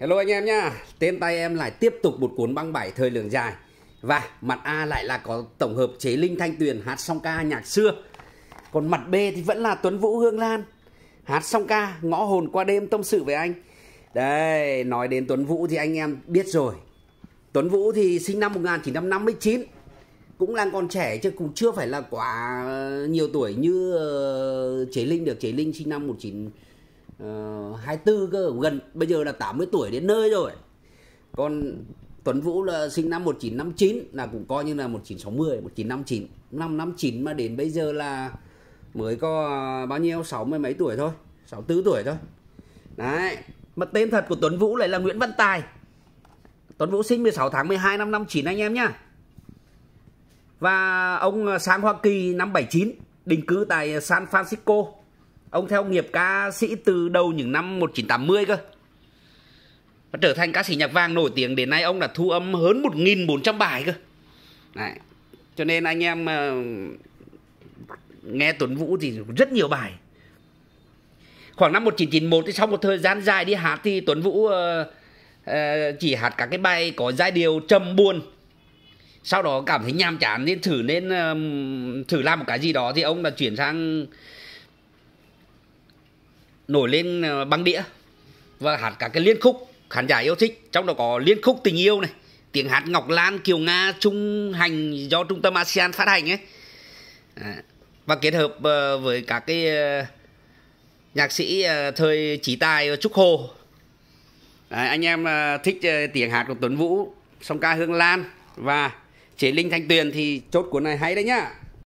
Hello anh em nhá, trên tay em lại tiếp tục một cuốn băng bảy thời lượng dài Và mặt A lại là có tổng hợp chế linh thanh tuyền hát song ca nhạc xưa Còn mặt B thì vẫn là Tuấn Vũ Hương Lan Hát song ca, ngõ hồn qua đêm tâm sự với anh Đây, nói đến Tuấn Vũ thì anh em biết rồi Tuấn Vũ thì sinh năm 1959 Cũng là còn trẻ chứ cũng chưa phải là quá nhiều tuổi như ờ, chế linh được Chế linh sinh năm 1959 uh, ờ, 24 cơ gần bây giờ là 80 tuổi đến nơi rồi còn Tuấn Vũ là sinh năm 1959 là cũng coi như là 1960 1959 năm 59 mà đến bây giờ là mới có bao nhiêu 60 mấy tuổi thôi 64 tuổi thôi đấy mà tên thật của Tuấn Vũ lại là Nguyễn Văn Tài Tuấn Vũ sinh 16 tháng 12 năm 59 anh em nhá và ông sang Hoa Kỳ năm 79 định cư tại San Francisco Ông theo nghiệp ca sĩ từ đầu những năm 1980 cơ. Và trở thành ca sĩ nhạc vàng nổi tiếng đến nay ông đã thu âm hơn 1.400 bài cơ. Đấy. Cho nên anh em ờ, nghe Tuấn Vũ thì rất nhiều bài. Khoảng năm 1991 thì sau một thời gian dài đi hát thì Tuấn Vũ ờ, ờ, chỉ hát các cái bài có giai điệu trầm buồn. Sau đó cảm thấy nham chán nên thử nên thử làm một cái gì đó thì ông đã chuyển sang nổi lên ờ, băng đĩa và hát cả cái liên khúc khán giả yêu thích trong đó có liên khúc tình yêu này tiếng hát ngọc lan kiều nga trung hành do trung tâm asean phát hành ấy à, và kết hợp ờ, với các cái ờ, nhạc sĩ thời chỉ tài trúc hồ à, anh em thích tiếng hát của tuấn vũ song ca hương lan và chế linh thanh tuyền thì chốt cuốn này hay đấy nhá